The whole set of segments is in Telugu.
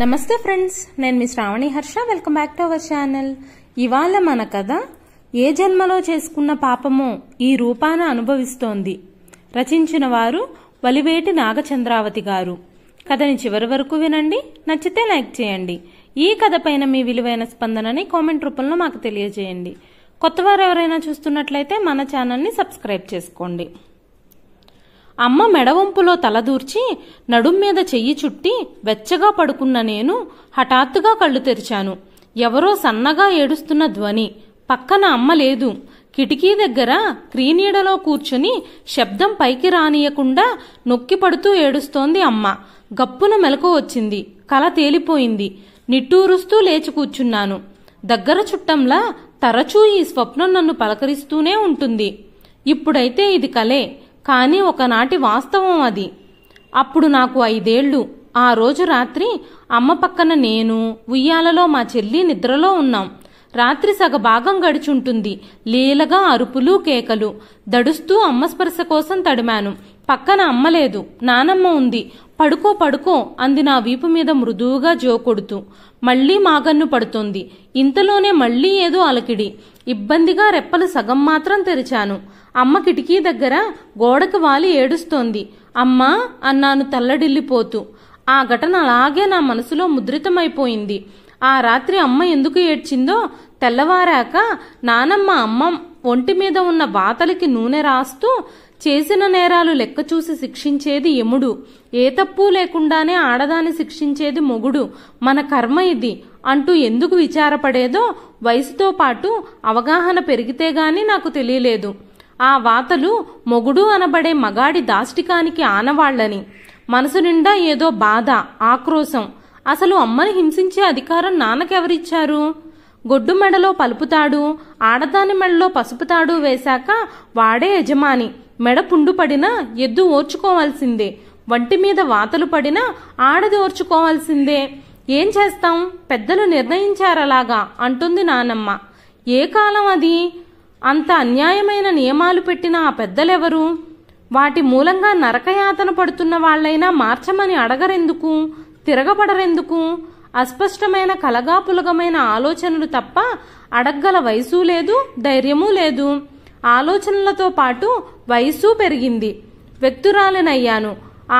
నమస్తే ఫ్రెండ్స్ నేను మీ Shravani Harsha welcome back to our channel ఇవాళ మన కథ ఏ జన్మలో చేసుకున్న పాపమో ఈ రూపాన అనుభవిస్తోంది రచించిన వారు వలివేటి నాగచంద్రావతి గారు కథని చివరి వరకు వినండి నచ్చితే లైక్ చేయండి ఈ కథపైన మీ విలువైన స్పందనని కామెంట్ రూపంలో మాకు తెలియజేయండి కొత్తవారు ఎవరైనా చూస్తున్నట్లయితే మన ఛానల్ని సబ్స్క్రైబ్ చేసుకోండి అమ్మ మెడవంపులో తలదూర్చి నడుం మీద చెయ్యి చుట్టి వెచ్చగా పడుకున్న నేను హఠాత్తుగా కళ్ళు తెరిచాను ఎవరో సన్నగా ఏడుస్తున్న ధ్వని పక్కన అమ్మ లేదు కిటికీ దగ్గర క్రీనీడలో కూర్చుని శబ్దం పైకి రానియకుండా నొక్కి పడుతూ ఏడుస్తోంది అమ్మ గప్పున మెలకు వచ్చింది కల తేలిపోయింది నిట్టూరుస్తూ లేచి కూర్చున్నాను దగ్గర చుట్టంలా తరచూ ఈ స్వప్నం నన్ను పలకరిస్తూనే ఉంటుంది ఇప్పుడైతే ఇది కలే కానీ ఒకనాటి వాస్తవం అది అప్పుడు నాకు ఐదేళ్లు ఆ రోజు రాత్రి అమ్మ పక్కన నేను ఉయ్యాలలో మా చెల్లి నిద్రలో ఉన్నాం రాత్రి సగభాగం గడిచుంటుంది లీలగా అరుపులు కేకలు దడుస్తూ అమ్మ స్పర్శ కోసం తడిమాను పక్కన అమ్మలేదు నానమ్మ ఉంది పడుకో పడుకో అంది నా వీపు మీద మృదువుగా జోకొడుతూ మళ్లీ మాగన్ను పడుతోంది ఇంతలోనే మళ్లీ ఏదో అలకిడి ఇబ్బందిగా రెప్పలు సగం మాత్రం తెరిచాను అమ్మ కిటికీ దగ్గర గోడకు వాలి ఏడుస్తోంది అమ్మా అన్నాను తల్లడిల్లిపోతూ ఆ ఘటన అలాగే నా మనసులో ముద్రితమైపోయింది ఆ రాత్రి అమ్మ ఎందుకు ఏడ్చిందో తెల్లవారాక నానమ్మ అమ్మ ఒంటి మీద ఉన్న వాతలికి నూనె రాస్తూ చేసిన నేరాలు లెక్క చూసి శిక్షించేది యముడు ఏ తప్పు లేకుండానే ఆడదాన్ని శిక్షించేది మొగుడు మన కర్మ ఇది అంటూ ఎందుకు విచారపడేదో వయసుతో పాటు అవగాహన పెరిగితే గాని నాకు తెలియలేదు ఆ వాతలు మొగుడు అనబడే మగాడి దాష్టికానికి ఆనవాళ్లని మనసు నిండా ఏదో బాధ ఆక్రోశం అసలు అమ్మని హింసించే అధికారం నాన్నకెవరిచ్చారు గొడ్డు మెడలో పలుపుతాడు ఆడదాని మెడలో పసుపుతాడు వేశాక వాడే యజమాని మెడ పుండు పడినా ఎద్దు ఓర్చుకోవాల్సిందే వంటి మీద వాతలు పడినా ఆడది ఓర్చుకోవాల్సిందే ఏం చేస్తాం పెద్దలు నిర్ణయించారలాగా అంటుంది నానమ్మ ఏ కాలం అది అంత అన్యాయమైన నియమాలు పెట్టిన ఆ పెద్దలెవరు వాటి మూలంగా నరకయాతన పడుతున్న వాళ్ళైనా మార్చమని అడగరెందుకు తిరగబడరెందుకు అస్పష్టమైన కలగాపులగమైన ఆలోచనలు తప్ప అడగ్గల వయసు లేదు ధైర్యమూ లేదు ఆలోచనలతో పాటు వయస్సు పెరిగింది వ్యక్తురాలనయ్యాను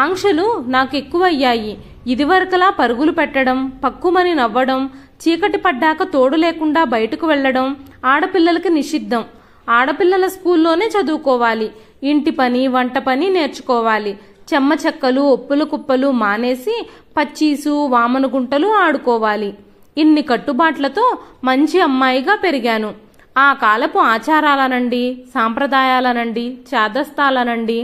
ఆంక్షలు నాకు ఎక్కువయ్యాయి ఇదివరకలా పరుగులు పెట్టడం పక్కుమని నవ్వడం చీకటి పడ్డాక తోడు లేకుండా బయటకు వెళ్ళడం ఆడపిల్లలకి నిషిద్ధం ఆడపిల్లల స్కూల్లోనే చదువుకోవాలి ఇంటి పని వంట పని నేర్చుకోవాలి చెమ్మ చెక్కలు ఒప్పుల కుప్పలు మానేసి పచ్చీసు వామనుగుంటలు ఆడుకోవాలి ఇన్ని కట్టుబాట్లతో మంచి అమ్మాయిగా పెరిగాను ఆ కాలపు ఆచారాలనండి సాంప్రదాయాలనండి చాదస్తాలనండి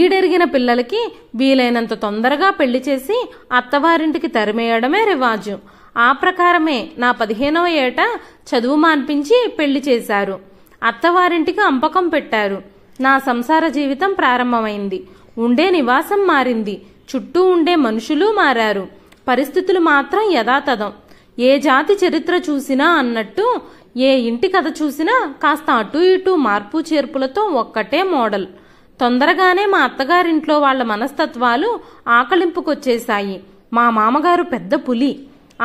ఈడెరిగిన పిల్లలకి వీలైనంత తొందరగా పెళ్లి చేసి అత్తవారింటికి తరిమేయడమే రివాజు ఆ ప్రకారమే నా పదిహేనవ ఏట చదువు మాన్పించి పెళ్లి చేశారు అత్తవారింటికి అంపకం పెట్టారు నా సంసార జీవితం ప్రారంభమైంది ఉండే నివాసం మారింది చుట్టూ ఉండే మనుషులు మారారు పరిస్థితులు మాత్రం యథాతథం ఏ జాతి చరిత్ర చూసినా అన్నట్టు ఏ ఇంటి కథ చూసినా కాస్త అటు ఇటు మార్పు చేర్పులతో ఒక్కటే మోడల్ తొందరగానే మా అత్తగారింట్లో వాళ్ల మనస్తత్వాలు ఆకలింపుకొచ్చేశాయి మా మామగారు పెద్ద పులి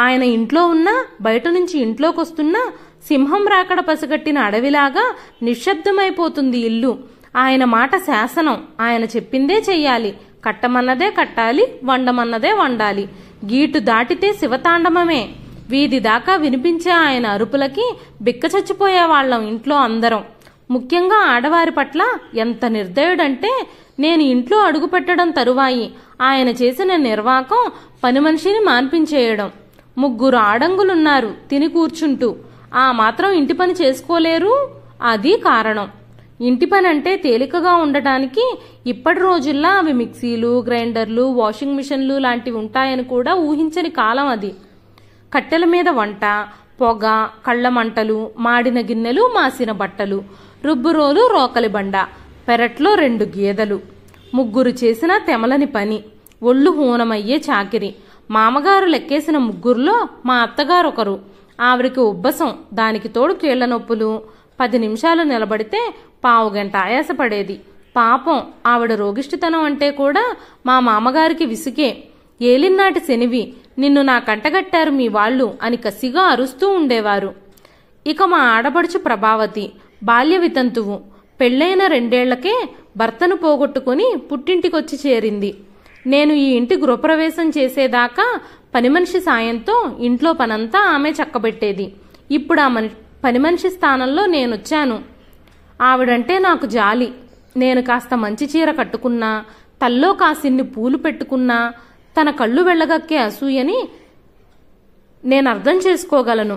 ఆయన ఇంట్లో ఉన్నా బయట నుంచి ఇంట్లోకొస్తున్నా సింహం రాకడ పసిగట్టిన అడవిలాగా నిశ్శబ్దమైపోతుంది ఇల్లు ఆయన మాట శాసనం ఆయన చెప్పిందే చెయ్యాలి కట్టమన్నదే కట్టాలి వండమన్నదే వండాలి గీటు దాటితే శివతాండమమే వీధి దాకా వినిపించే ఆయన అరుపులకి బిక్క చచ్చిపోయేవాళ్ళం ఇంట్లో అందరం ముఖ్యంగా ఆడవారి పట్ల ఎంత నిర్దయుడంటే నేను ఇంట్లో అడుగుపెట్టడం తరువాయి ఆయన చేసిన నిర్వాకం పని మనిషిని మాన్పించేయడం ముగ్గురు ఆడంగులున్నారు తిని కూర్చుంటూ ఆ మాత్రం ఇంటి పని చేసుకోలేరు అది కారణం ఇంటి పని అంటే తేలికగా ఉండటానికి ఇప్పటి రోజుల్లో అవి మిక్సీలు గ్రైండర్లు వాషింగ్ మిషన్లు లాంటివి ఉంటాయని కూడా ఊహించని కాలం అది కట్టెల మీద వంట పొగ కళ్ళమంటలు మాడిన గిన్నెలు మాసిన బట్టలు రుబ్బురోలు రోకలి బండ పెరట్లో రెండు గేదెలు ముగ్గురు చేసిన తెమలని పని ఒళ్ళు హూనమయ్యే చాకిరి మామగారు లెక్కేసిన ముగ్గురులో మా అత్తగారు ఒకరు ఆవిడికి ఉబ్బసం దానికి తోడు కీళ్ల నొప్పులు పది నిమిషాలు నిలబడితే పావు గంట ఆయాసపడేది పాపం ఆవిడ రోగిష్టితనం అంటే కూడా మా మామగారికి విసుకే ఏలినాటి శనివి నిన్ను నా కంటగట్టారు మీ వాళ్ళు అని కసిగా అరుస్తూ ఉండేవారు ఇక మా ఆడపడుచు ప్రభావతి బాల్య వితంతువు పెళ్ళైన రెండేళ్లకే భర్తను పోగొట్టుకుని పుట్టింటికొచ్చి చేరింది నేను ఈ ఇంటి గృహప్రవేశం చేసేదాకా పని మనిషి సాయంతో ఇంట్లో పనంతా ఆమె చక్కబెట్టేది ఇప్పుడు ఆ మని పని మనిషి స్థానంలో నేనొచ్చాను ఆవిడంటే నాకు జాలి నేను కాస్త మంచి చీర కట్టుకున్నా తల్లో కాసిన్ని పూలు పెట్టుకున్నా తన కళ్ళు వెళ్ళగక్కే అసూయని నేను అర్థం చేసుకోగలను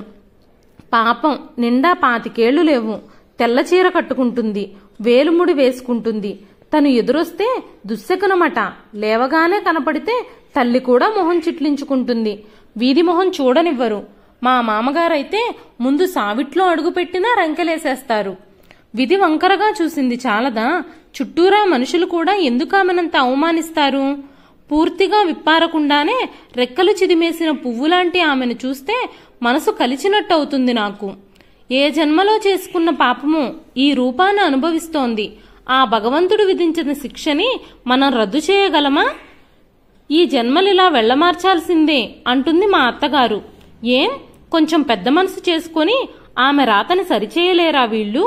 పాపం నిండా పాతికేళ్లు లేవు తెల్ల చీర కట్టుకుంటుంది వేలుముడి వేసుకుంటుంది తను ఎదురొస్తే దుశ్శకునమట లేవగానే కనపడితే తల్లి కూడా మొహం చిట్లించుకుంటుంది వీధి మొహం చూడనివ్వరు మా మామగారైతే ముందు సావిట్లో అడుగుపెట్టినా రంకెలేసేస్తారు విధి వంకరగా చూసింది చాలదా చుట్టూరా మనుషులు కూడా ఎందుకు ఆమెనంత అవమానిస్తారు పూర్తిగా విప్పారకుండానే రెక్కలు చిదిమేసిన పువ్వులాంటి ఆమెను చూస్తే మనసు కలిచినట్టు అవుతుంది నాకు ఏ జన్మలో చేసుకున్న పాపము ఈ రూపాన్ని అనుభవిస్తోంది ఆ భగవంతుడు విధించిన శిక్షని మనం రద్దు చేయగలమా ఈ జన్మలిలా వెళ్ళమార్చాల్సిందే అంటుంది మా అత్తగారు ఏం కొంచెం పెద్ద మనసు చేసుకొని ఆమె రాతని సరిచేయలేరా వీళ్ళు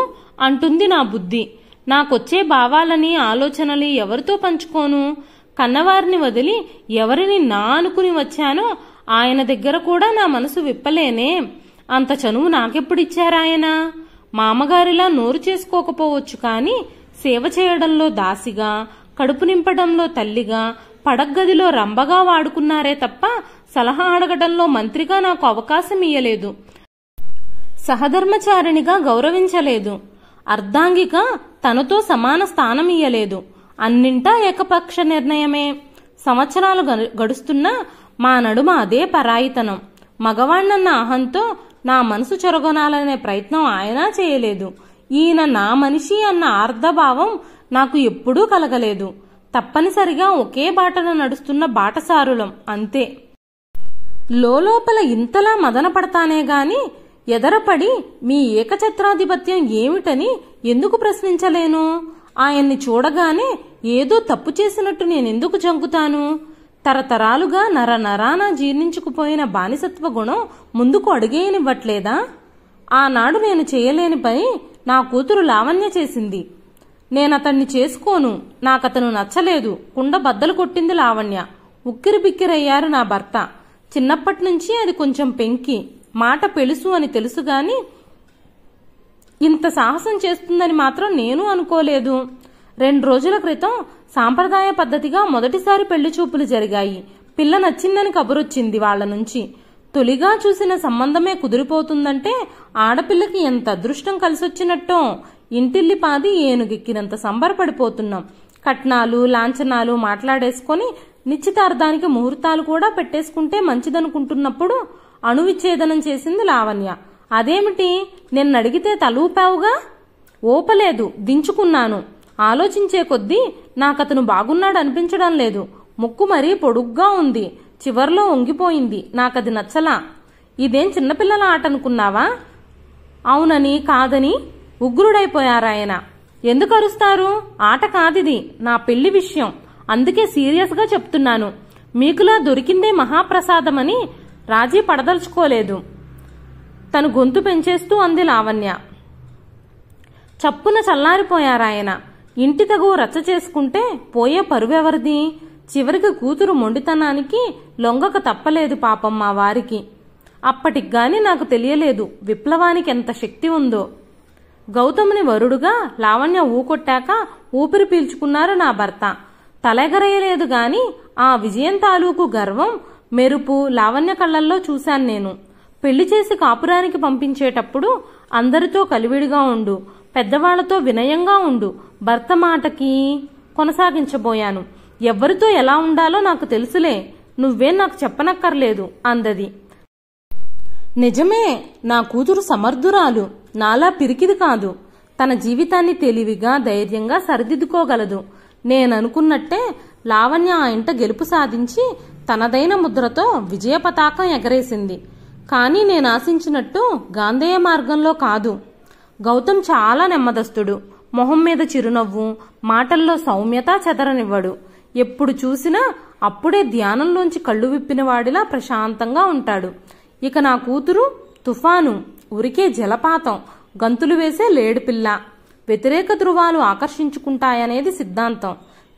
అంటుంది నా బుద్ధి నాకొచ్చే భావాలని ఆలోచనలు ఎవరితో పంచుకోను కన్నవారిని వదిలి ఎవరిని నా అనుకుని వచ్చానో ఆయన దగ్గర కూడా నా మనసు విప్పలేనే అంత చనువు నాకెప్పుడిచ్చారాయన మామగారిలా నోరు చేసుకోకపోవచ్చు కానీ సేవ చేయడంలో దాసిగా కడుపు నింపడంలో తల్లిగా పడగ్గదిలో రంబగా వాడుకున్నారే తప్ప సలహా అడగడంలో మంత్రిగా నాకు అవకాశం ఇయ్యలేదు సహధర్మచారిణిగా గౌరవించలేదు అర్ధాంగిగా తనతో సమాన స్థానం ఇయ్యలేదు అన్నింటా ఏకపక్ష నిర్ణయమే సంవత్సరాలు గడుస్తున్నా మా నడుమ అదే పరాయితనం మగవాణ్ణన్న అహంతో నా మనసు చొరగొనాలనే ప్రయత్నం ఆయన చేయలేదు ఈయన నా మనిషి అన్న ఆర్ధభావం నాకు ఎప్పుడూ కలగలేదు తప్పనిసరిగా ఒకే బాటను నడుస్తున్న బాటసారులం అంతే లోపల ఇంతలా మదన పడతానే గాని ఎదరపడి మీ ఏకఛత్రాధిపత్యం ఏమిటని ఎందుకు ప్రశ్నించలేను ఆయన్ని చూడగానే ఏదో తప్పు చేసినట్టు నేనెందుకు చంకుతాను తరతరాలుగా నర నరాన జీర్ణించుకుపోయిన బానిసత్వ గుణం ముందుకు అడుగేయనివ్వట్లేదా ఆనాడు నేను చేయలేని పని నా కూతురు లావణ్య చేసింది నేనతన్ని చేసుకోను నాకతను నచ్చలేదు కుండ బద్దలు కొట్టింది లావణ్య ఉక్కిరి బిక్కిరయ్యారు నా భర్త చిన్నప్పటి నుంచి అది కొంచెం పెంకి మాట పెలుసు అని తెలుసుగాని ఇంత సాహసం చేస్తుందని మాత్రం నేను అనుకోలేదు రెండు రోజుల క్రితం సాంప్రదాయ పద్ధతిగా మొదటిసారి పెళ్లి చూపులు జరిగాయి పిల్ల నచ్చిందని కబురొచ్చింది వాళ్ల నుంచి తొలిగా చూసిన సంబంధమే కుదిరిపోతుందంటే ఆడపిల్లకి ఎంత అదృష్టం కలిసొచ్చినట్టో ఇంటిల్లి పాది ఏనుగెక్కినంత సంబరపడిపోతున్నాం కట్నాలు లాంఛనాలు మాట్లాడేసుకొని నిశ్చితార్థానికి ముహూర్తాలు కూడా పెట్టేసుకుంటే మంచిదనుకుంటున్నప్పుడు అణువిచ్ఛేదనం చేసింది లావణ్య అదేమిటి నిన్నడిగితే తలూపావుగా ఓపలేదు దించుకున్నాను ఆలోచించే కొద్దీ నాకతను బాగున్నాడు అనిపించడం లేదు ముక్కు మరీ పొడుగ్గా ఉంది చివర్లో ఒంగిపోయింది నాకది నచ్చలా ఇదేం చిన్నపిల్లల ఆట అనుకున్నావా అవునని కాదని ఉగ్రుడైపోయారాయన ఎందుకు అరుస్తారు ఆట కాదిది నా పెళ్లి విషయం అందుకే సీరియస్గా చెప్తున్నాను మీకులా దొరికిందే మహాప్రసాదమని రాజీ పడదలుచుకోలేదు తను గొంతు పెంచేస్తూ అంది లావణ్య చప్పున చల్లారిపోయారాయన ఇంటి తగు రచ్చ చేసుకుంటే పోయే పరువెవరిది చివరికి కూతురు మొండితనానికి లొంగక తప్పలేదు పాపం మా వారికి అప్పటికి నాకు తెలియలేదు విప్లవానికి ఎంత శక్తి ఉందో గౌతముని వరుడుగా లావణ్య ఊకొట్టాక ఊపిరి పీల్చుకున్నారు నా భర్త తలెగరేయలేదు గాని ఆ విజయం తాలూకు గర్వం మెరుపు లావణ్య కళ్ళల్లో చూశాను నేను పెళ్లి చేసి కాపురానికి పంపించేటప్పుడు అందరితో కలివిడిగా ఉండు పెద్దవాళ్లతో వినయంగా ఉండు భర్త మాటకి కొనసాగించబోయాను ఎవ్వరితో ఎలా ఉండాలో నాకు తెలుసులే నువ్వే నాకు చెప్పనక్కర్లేదు అందది నిజమే నా కూతురు సమర్థురాలు నాలా పిరికిది కాదు తన జీవితాన్ని తెలివిగా ధైర్యంగా సరిదిద్దుకోగలదు నేననుకున్నట్టే లావణ్య ఆ ఇంట గెలుపు సాధించి తనదైన ముద్రతో విజయ పతాకం ఎగరేసింది కానీ నేను ఆశించినట్టు గాంధేయ మార్గంలో కాదు గౌతమ్ చాలా నెమ్మదస్తుడు మొహం మీద చిరునవ్వు మాటల్లో సౌమ్యత చెదరనివ్వడు ఎప్పుడు చూసినా అప్పుడే ధ్యానంలోంచి కళ్ళు విప్పినవాడిలా ప్రశాంతంగా ఉంటాడు ఇక నా కూతురు తుఫాను ఉరికే జలపాతం గంతులు వేసే లేడిపిల్ల వ్యతిరేక ధృవాలు ఆకర్షించుకుంటాయనేది సిద్ధాంతం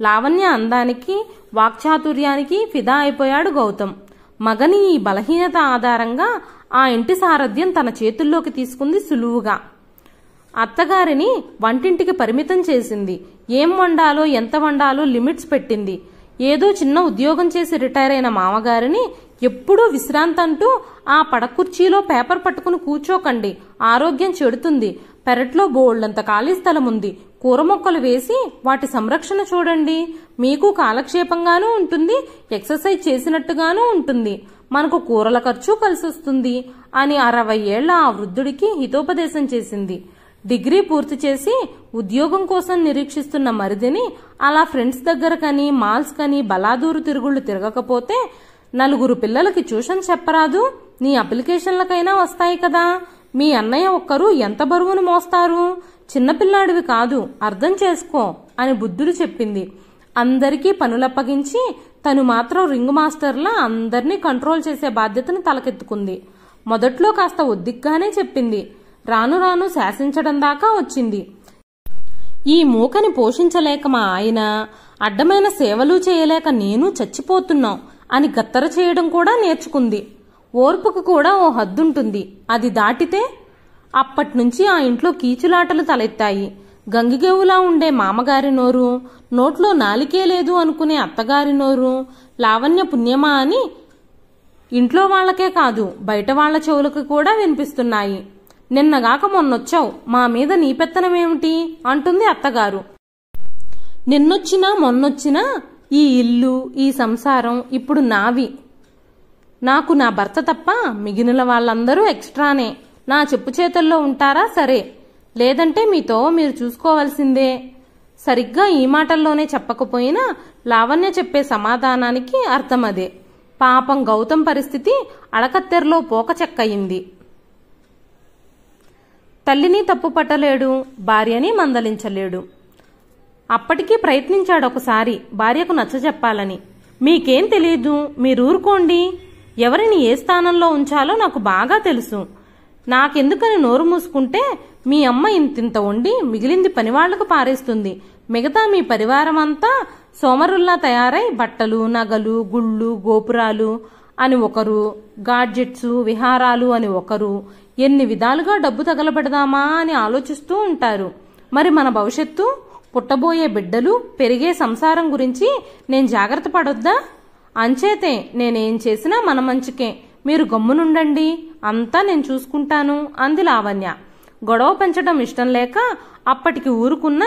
లావణ్య అందానికి వాక్చాతుర్యానికి ఫిదా అయిపోయాడు గౌతమ్ మగని ఈ బలహీనత ఆధారంగా ఆ ఇంటి సారథ్యం తన చేతుల్లోకి తీసుకుంది సులువుగా అత్తగారిని వంటింటికి పరిమితం చేసింది ఏం వండాలో ఎంత వండాలో లిమిట్స్ పెట్టింది ఏదో చిన్న ఉద్యోగం చేసి రిటైర్ అయిన మామగారిని ఎప్పుడూ విశ్రాంతి అంటూ ఆ పడకుర్చీలో పేపర్ పట్టుకుని కూర్చోకండి ఆరోగ్యం చెడుతుంది పెరట్లో బోళ్లంత ఖాళీ స్థలం ఉంది కూర మొక్కలు వేసి వాటి సంరక్షణ చూడండి మీకు కాలక్షేపంగానూ ఉంటుంది ఎక్సర్సైజ్ చేసినట్టుగానూ ఉంటుంది మనకు కూరల ఖర్చు కలిసొస్తుంది అని అరవై ఏళ్ల ఆ వృద్ధుడికి హితోపదేశం చేసింది డిగ్రీ పూర్తి చేసి ఉద్యోగం కోసం నిరీక్షిస్తున్న మరిదిని అలా ఫ్రెండ్స్ దగ్గరకని మాల్స్ కని బలాదూరు తిరుగుళ్ళు తిరగకపోతే నలుగురు పిల్లలకి ట్యూషన్ చెప్పరాదు నీ అప్లికేషన్లకైనా వస్తాయి కదా మీ అన్నయ్య ఒక్కరూ ఎంత బరువును మోస్తారు చిన్నపిల్లాడివి కాదు అర్థం చేసుకో అని బుద్ధుడు చెప్పింది అందరికీ పనులప్పగించి తను మాత్రం రింగ్ మాస్టర్లా అందరినీ కంట్రోల్ చేసే బాధ్యతను తలకెత్తుకుంది మొదట్లో కాస్త ఒద్దిగ్గానే చెప్పింది రాను రాను శాసించడం దాకా వచ్చింది ఈ మూకని పోషించలేక మా ఆయన అడ్డమైన సేవలు చేయలేక నేను చచ్చిపోతున్నాం అని గత్తర చేయడం కూడా నేర్చుకుంది ఓర్పుకు కూడా ఓ హద్దుంటుంది అది దాటితే అప్పట్నుంచి ఆ ఇంట్లో కీచులాటలు తలెత్తాయి గంగిగేవులా ఉండే మామగారి నోరు నోట్లో నాలికే లేదు అనుకునే అత్తగారి నోరు లావణ్య పుణ్యమా అని ఇంట్లో వాళ్ళకే కాదు బయట వాళ్ళ చెవులకు కూడా వినిపిస్తున్నాయి నిన్నగాక మొన్నొచ్చావు మా మీద నీ పెత్తనమేమిటి అంటుంది అత్తగారు నిన్నొచ్చినా మొన్నొచ్చినా ఈ ఇల్లు ఈ సంసారం ఇప్పుడు నావి నాకు నా భర్త తప్ప మిగిలిన వాళ్ళందరూ ఎక్స్ట్రానే నా చెప్పు చేతల్లో ఉంటారా సరే లేదంటే మీతో మీరు చూసుకోవాల్సిందే సరిగ్గా ఈ మాటల్లోనే చెప్పకపోయినా లావణ్య చెప్పే సమాధానానికి అర్థం అదే పాపం గౌతమ్ పరిస్థితి అడకత్తెరలో పోక చెక్కయింది తల్లిని తప్పు పట్టలేడు భార్యని మందలించలేడు అప్పటికీ ప్రయత్నించాడు ఒకసారి భార్యకు నచ్చ చెప్పాలని మీకేం తెలియదు ఊరుకోండి ఎవరిని ఏ స్థానంలో ఉంచాలో నాకు బాగా తెలుసు నాకెందుకని నోరు మూసుకుంటే మీ అమ్మ ఇంతింత ఉండి మిగిలింది పనివాళ్లకు పారేస్తుంది మిగతా మీ పరివారం అంతా సోమరుల్లా తయారై బట్టలు నగలు గుళ్ళు గోపురాలు అని ఒకరు గాడ్జెట్స్ విహారాలు అని ఒకరు ఎన్ని విధాలుగా డబ్బు తగలబెడదామా అని ఆలోచిస్తూ ఉంటారు మరి మన భవిష్యత్తు పుట్టబోయే బిడ్డలు పెరిగే సంసారం గురించి నేను జాగ్రత్త పడొద్దా అంచేతే నేనేం చేసినా మన మంచికే మీరు గమ్మునుండండి అంతా నేను చూసుకుంటాను అంది లావణ్య గొడవ పెంచడం ఇష్టం లేక అప్పటికి ఊరుకున్న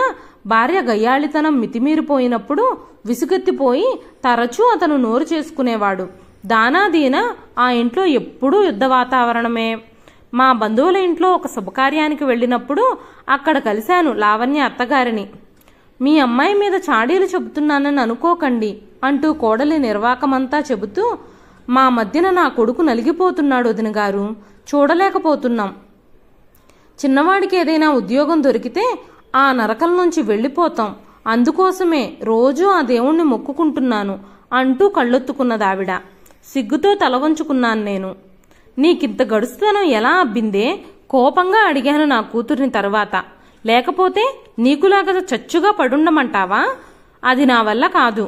భార్య గయ్యాళితనం మితిమీరిపోయినప్పుడు విసుగెత్తిపోయి తరచూ అతను నోరు చేసుకునేవాడు దానాదీన ఆ ఇంట్లో ఎప్పుడూ యుద్ధ వాతావరణమే మా బంధువుల ఇంట్లో ఒక శుభకార్యానికి వెళ్ళినప్పుడు అక్కడ కలిశాను లావణ్య అత్తగారిని మీ అమ్మాయి మీద చాడీలు చెబుతున్నానని అనుకోకండి అంటూ కోడలి నిర్వాకమంతా చెబుతూ మా మధ్యన నా కొడుకు నలిగిపోతున్నాడు వదిన గారు చూడలేకపోతున్నాం చిన్నవాడికి ఏదైనా ఉద్యోగం దొరికితే ఆ నరకం నుంచి వెళ్ళిపోతాం అందుకోసమే రోజూ ఆ దేవుణ్ణి మొక్కుకుంటున్నాను అంటూ కళ్ళొత్తుకున్నదావిడ సిగ్గుతో తల వంచుకున్నాను నేను నీకింత గడుస్తనం ఎలా అబ్బిందే కోపంగా అడిగాను నా కూతుర్ని తర్వాత లేకపోతే నీకులాగా చచ్చుగా పడుండమంటావా అది నా వల్ల కాదు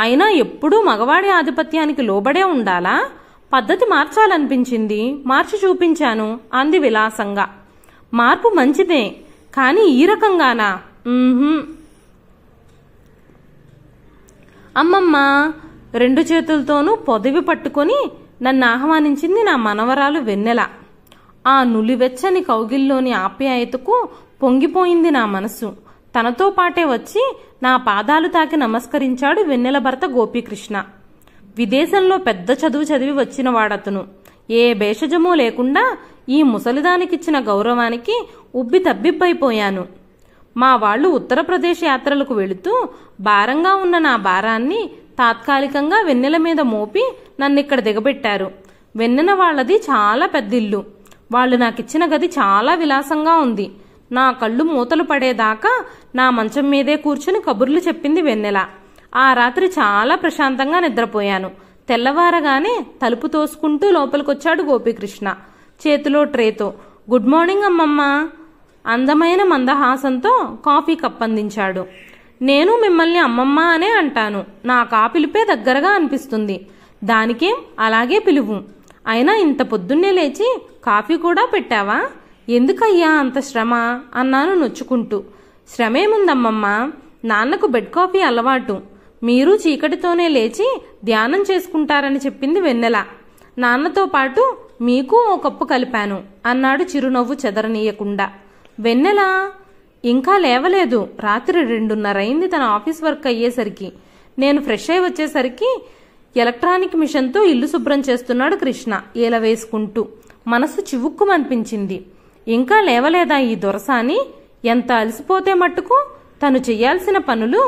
అయినా ఎప్పుడూ మగవాడి ఆధిపత్యానికి లోబడే ఉండాలా పద్ధతి మార్చాలనిపించింది మార్చి చూపించాను అంది విలాసంగా మార్పు మంచిదే కానీ ఈ రకంగానా అమ్మమ్మ రెండు చేతులతోనూ పొదివి పట్టుకొని నన్ను ఆహ్వానించింది నా మనవరాలు వెన్నెల ఆ నులివెచ్చని కౌగిల్లోని ఆప్యాయతకు పొంగిపోయింది నా మనసు తనతో పాటే వచ్చి నా పాదాలు తాకి నమస్కరించాడు వెన్నెల భర్త గోపీకృష్ణ విదేశంలో పెద్ద చదువు చదివి వచ్చిన వాడతను ఏ భేషజమూ లేకుండా ఈ ముసలిదానికిచ్చిన గౌరవానికి ఉబ్బి తబ్బిబ్బైపోయాను మా వాళ్ళు ఉత్తరప్రదేశ్ యాత్రలకు వెళుతూ భారంగా ఉన్న నా భారాన్ని తాత్కాలికంగా వెన్నెల మీద మోపి నన్నిక్కడ దిగబెట్టారు వెన్నెన వాళ్ళది చాలా పెద్ద ఇల్లు వాళ్ళు నాకిచ్చిన గది చాలా విలాసంగా ఉంది నా కళ్ళు మూతలు పడేదాకా నా మంచం మీదే కూర్చుని కబుర్లు చెప్పింది వెన్నెల ఆ రాత్రి చాలా ప్రశాంతంగా నిద్రపోయాను తెల్లవారగానే తలుపు తోసుకుంటూ లోపలికొచ్చాడు గోపీకృష్ణ చేతిలో ట్రేతో గుడ్ మార్నింగ్ అమ్మమ్మ అందమైన మందహాసంతో కాఫీ కప్పందించాడు నేను మిమ్మల్ని అమ్మమ్మ అనే అంటాను నా కాపిలిపే దగ్గరగా అనిపిస్తుంది దానికేం అలాగే పిలువు అయినా ఇంత పొద్దున్నే లేచి కాఫీ కూడా పెట్టావా ఎందుకయ్యా అంత శ్రమ అన్నాను నొచ్చుకుంటూ శ్రమేముందమ్మమ్మ నాన్నకు బెడ్ కాఫీ అలవాటు మీరు చీకటితోనే లేచి ధ్యానం చేసుకుంటారని చెప్పింది వెన్నెల నాన్నతో పాటు మీకు ఓ కప్పు కలిపాను అన్నాడు చిరునవ్వు చెదరనీయకుండా వెన్నెల ఇంకా లేవలేదు రాత్రి రెండున్నరైంది తన ఆఫీస్ వర్క్ అయ్యేసరికి నేను ఫ్రెష్ అయి వచ్చేసరికి ఎలక్ట్రానిక్ మిషన్తో ఇల్లు శుభ్రం చేస్తున్నాడు కృష్ణ ఏల వేసుకుంటూ మనసు చివుక్కుమనిపించింది ఇంకా లేవలేదా ఈ దొరసాని ఎంత అలసిపోతే మట్టుకు తను చేయాల్సిన పనులు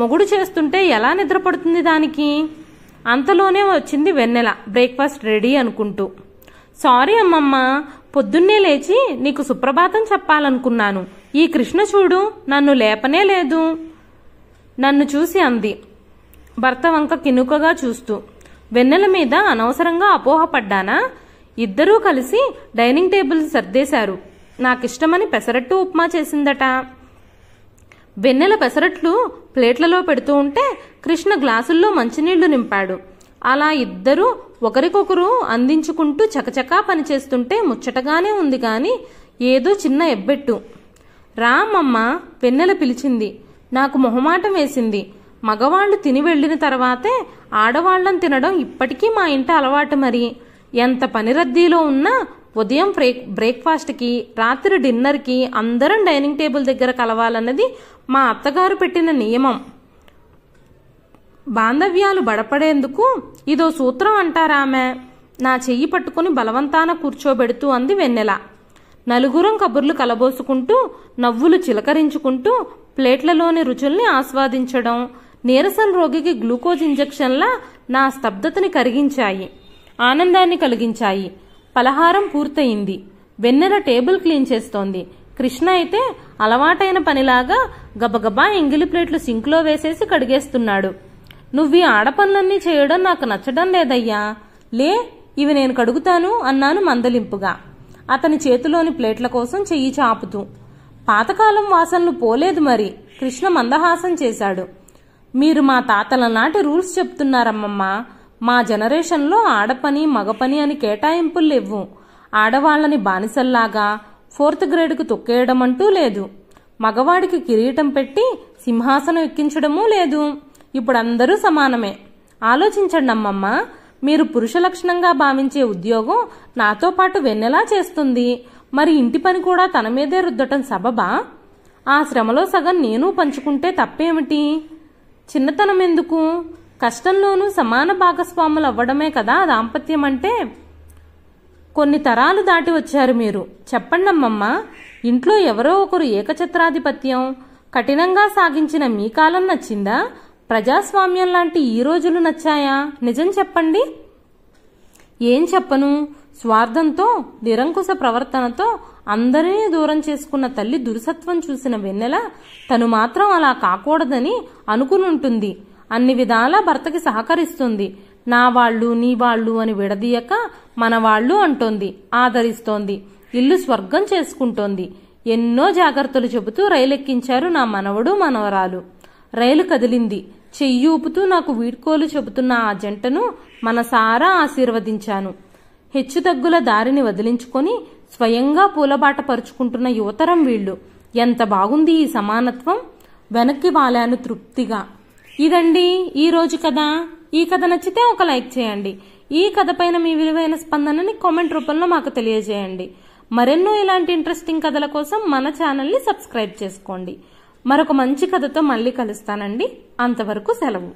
మొగుడు చేస్తుంటే ఎలా నిద్రపడుతుంది దానికి అంతలోనే వచ్చింది వెన్నెల బ్రేక్ఫాస్ట్ రెడీ అనుకుంటూ సారీ అమ్మమ్మ పొద్దున్నే లేచి నీకు సుప్రభాతం చెప్పాలనుకున్నాను ఈ కృష్ణ చూడు నన్ను లేపనే లేదు నన్ను చూసి అంది భర్త వంక కినుకగా చూస్తూ వెన్నెల మీద అనవసరంగా అపోహపడ్డానా ఇద్దరూ కలిసి డైనింగ్ టేబుల్ సర్దేశారు నాకిష్టమని పెసరట్టు ఉప్మా చేసిందట వెన్నెల పెసరట్లు ప్లేట్లలో పెడుతూ ఉంటే కృష్ణ గ్లాసుల్లో మంచినీళ్లు నింపాడు అలా ఇద్దరూ ఒకరికొకరు అందించుకుంటూ చకచకా పనిచేస్తుంటే ముచ్చటగానే ఉంది కానీ ఏదో చిన్న ఎబ్బెట్టు రామమ్మ వెన్నెల పిలిచింది నాకు మొహమాటం వేసింది మగవాళ్ళు తిని వెళ్ళిన తర్వాతే ఆడవాళ్లం తినడం ఇప్పటికీ మా ఇంట అలవాటు మరి ఎంత పని రద్దీలో ఉన్నా ఉదయం బ్రేక్ బ్రేక్ఫాస్ట్కి రాత్రి డిన్నర్కి అందరం డైనింగ్ టేబుల్ దగ్గర కలవాలన్నది మా అత్తగారు పెట్టిన నియమం బాంధవ్యాలు బడపడేందుకు ఇదో సూత్రం అంటారామె నా చెయ్యి పట్టుకుని బలవంతాన కూర్చోబెడుతూ అంది వెన్నెల నలుగురం కబుర్లు కలబోసుకుంటూ నవ్వులు చిలకరించుకుంటూ ప్లేట్లలోని రుచుల్ని ఆస్వాదించడం నీరసం రోగికి గ్లూకోజ్ ఇంజెక్షన్లా నా స్తబ్దతని కరిగించాయి ఆనందాన్ని కలిగించాయి పలహారం పూర్తయింది వెన్నెల టేబుల్ క్లీన్ చేస్తోంది కృష్ణ అయితే అలవాటైన పనిలాగా గబగబా ఎంగిలి ప్లేట్లు సింక్లో వేసేసి కడిగేస్తున్నాడు నువ్వు ఈ ఆడపనులన్నీ చేయడం నాకు నచ్చడం లేదయ్యా లే ఇవి నేను కడుగుతాను అన్నాను మందలింపుగా అతని చేతిలోని ప్లేట్ల కోసం చెయ్యి చాపుతూ పాతకాలం వాసనలు పోలేదు మరి కృష్ణ మందహాసం చేశాడు మీరు మా తాతల నాటి రూల్స్ చెప్తున్నారమ్మమ్మా మా జనరేషన్లో ఆడపని మగపని అని కేటాయింపులు లేవు ఆడవాళ్ళని బానిసల్లాగా ఫోర్త్ గ్రేడ్కు తొక్కేయడం అంటూ లేదు మగవాడికి కిరీటం పెట్టి సింహాసనం ఎక్కించడమూ లేదు ఇప్పుడు అందరూ సమానమే ఆలోచించండి అమ్మమ్మ మీరు పురుష లక్షణంగా భావించే ఉద్యోగం నాతో పాటు వెన్నెలా చేస్తుంది మరి ఇంటి పని కూడా తన మీదే రుద్దటం సబబా ఆ శ్రమలో సగం నేను పంచుకుంటే తప్పేమిటి చిన్నతనం ఎందుకు కష్టంలోనూ సమాన భాగస్వాములు అవ్వడమే కదా దాంపత్యం అంటే కొన్ని తరాలు దాటి వచ్చారు మీరు చెప్పండమ్మమ్మ ఇంట్లో ఎవరో ఒకరు ఏకఛత్రాధిపత్యం కఠినంగా సాగించిన మీ కాలం నచ్చిందా ప్రజాస్వామ్యం లాంటి ఈ రోజులు నచ్చాయా నిజం చెప్పండి ఏం చెప్పను స్వార్థంతో నిరంకుశ ప్రవర్తనతో అందరినీ దూరం చేసుకున్న తల్లి దురుసత్వం చూసిన వెన్నెల తను మాత్రం అలా కాకూడదని అనుకునుంటుంది అన్ని విధాలా భర్తకి సహకరిస్తుంది నా వాళ్ళు నీ వాళ్ళు అని విడదీయక మన వాళ్ళు అంటోంది ఆదరిస్తోంది ఇల్లు స్వర్గం చేసుకుంటోంది ఎన్నో జాగ్రత్తలు చెబుతూ రైలెక్కించారు నా మనవడు మనవరాలు రైలు కదిలింది చెయ్యి ఊపుతూ నాకు వీడ్కోలు చెబుతున్న ఆ జంటను మనసారా ఆశీర్వదించాను హెచ్చుతగ్గుల దారిని వదిలించుకొని స్వయంగా పూలబాట పరుచుకుంటున్న యువతరం వీళ్ళు ఎంత బాగుంది ఈ సమానత్వం వెనక్కి వాలాను తృప్తిగా ఇదండి ఈ రోజు కథ ఈ కథ నచ్చితే ఒక లైక్ చేయండి ఈ కథ పైన మీ విలువైన స్పందనని కామెంట్ రూపంలో మాకు తెలియజేయండి మరెన్నో ఇలాంటి ఇంట్రెస్టింగ్ కథల కోసం మన ఛానల్ని సబ్స్క్రైబ్ చేసుకోండి మరొక మంచి కథతో మళ్ళీ కలుస్తానండి అంతవరకు సెలవు